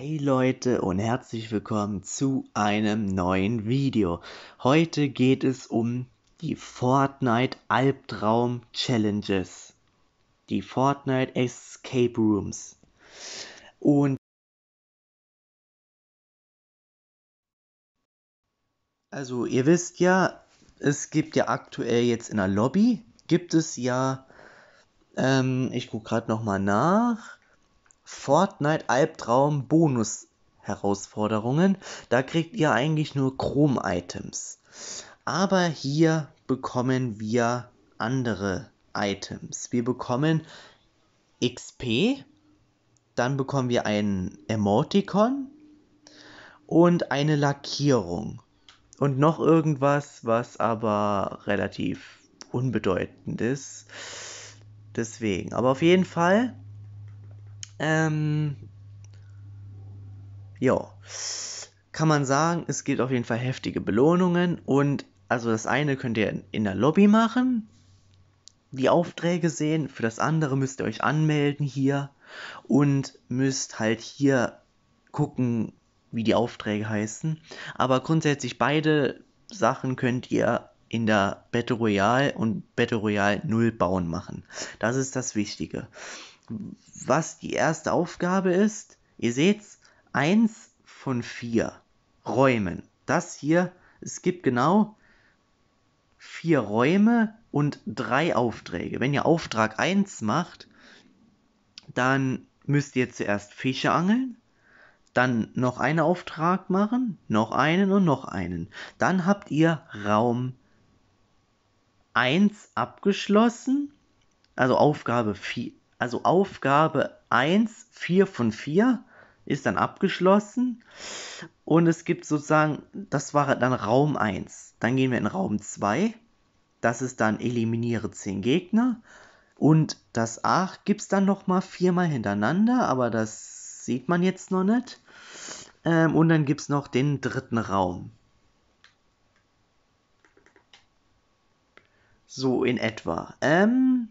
Hey Leute und herzlich willkommen zu einem neuen Video. Heute geht es um die Fortnite Albtraum Challenges. Die Fortnite Escape Rooms. Und also ihr wisst ja, es gibt ja aktuell jetzt in der Lobby, gibt es ja, ähm, ich gucke gerade nochmal nach, Fortnite-Albtraum-Bonus-Herausforderungen. Da kriegt ihr eigentlich nur Chrom-Items. Aber hier bekommen wir andere Items. Wir bekommen XP, dann bekommen wir einen Emoticon und eine Lackierung. Und noch irgendwas, was aber relativ unbedeutend ist. Deswegen. Aber auf jeden Fall ähm, ja, kann man sagen, es gibt auf jeden Fall heftige Belohnungen und also das eine könnt ihr in der Lobby machen, die Aufträge sehen, für das andere müsst ihr euch anmelden hier und müsst halt hier gucken, wie die Aufträge heißen. Aber grundsätzlich beide Sachen könnt ihr in der Battle Royale und Battle Royale 0 bauen machen. Das ist das Wichtige was die erste Aufgabe ist. Ihr es, 1 von 4 Räumen. Das hier, es gibt genau 4 Räume und 3 Aufträge. Wenn ihr Auftrag 1 macht, dann müsst ihr zuerst Fische angeln, dann noch einen Auftrag machen, noch einen und noch einen. Dann habt ihr Raum 1 abgeschlossen, also Aufgabe 4, also Aufgabe 1, 4 von 4 ist dann abgeschlossen. Und es gibt sozusagen, das war dann Raum 1. Dann gehen wir in Raum 2. Das ist dann eliminiere 10 Gegner. Und das 8 gibt es dann nochmal viermal hintereinander, aber das sieht man jetzt noch nicht. Ähm, und dann gibt es noch den dritten Raum. So in etwa. Ähm,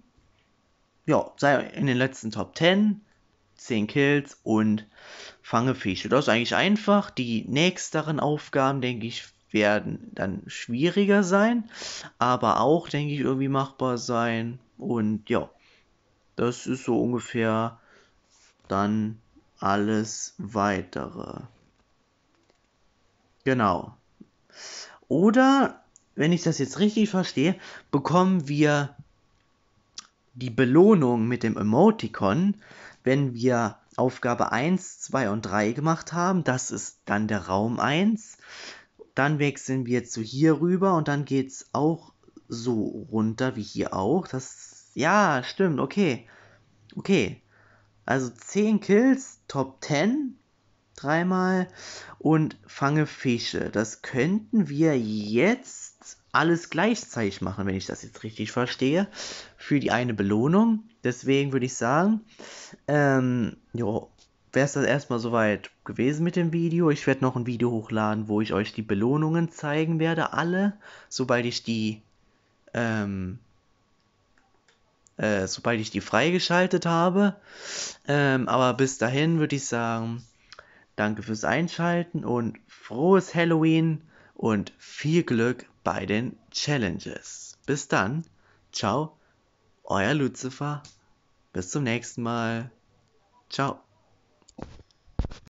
ja, sei in den letzten Top 10, 10 Kills und fange Fische. Das ist eigentlich einfach. Die nächsteren Aufgaben, denke ich, werden dann schwieriger sein, aber auch, denke ich, irgendwie machbar sein. Und ja, das ist so ungefähr dann alles weitere. Genau. Oder, wenn ich das jetzt richtig verstehe, bekommen wir die Belohnung mit dem Emoticon, wenn wir Aufgabe 1, 2 und 3 gemacht haben. Das ist dann der Raum 1. Dann wechseln wir zu hier rüber und dann geht es auch so runter wie hier auch. Das, ja, stimmt, okay. Okay. Also 10 Kills, Top 10, dreimal und fange Fische. Das könnten wir jetzt alles gleichzeitig machen, wenn ich das jetzt richtig verstehe, für die eine Belohnung. Deswegen würde ich sagen, ähm, jo, wäre es das erstmal soweit gewesen mit dem Video. Ich werde noch ein Video hochladen, wo ich euch die Belohnungen zeigen werde, alle, sobald ich die, ähm, äh, sobald ich die freigeschaltet habe. Ähm, aber bis dahin würde ich sagen, danke fürs Einschalten und frohes Halloween und viel Glück bei den Challenges. Bis dann, ciao, euer Lucifer, bis zum nächsten Mal, ciao.